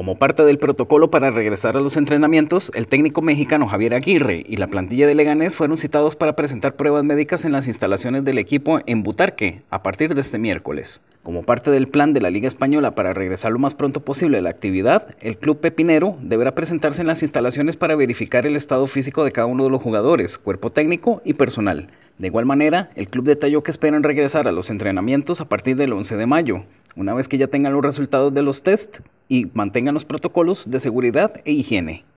Como parte del protocolo para regresar a los entrenamientos, el técnico mexicano Javier Aguirre y la plantilla de Leganés fueron citados para presentar pruebas médicas en las instalaciones del equipo en Butarque a partir de este miércoles. Como parte del plan de la Liga Española para regresar lo más pronto posible a la actividad, el club pepinero deberá presentarse en las instalaciones para verificar el estado físico de cada uno de los jugadores, cuerpo técnico y personal. De igual manera, el club detalló que esperan regresar a los entrenamientos a partir del 11 de mayo, una vez que ya tengan los resultados de los test y mantengan los protocolos de seguridad e higiene.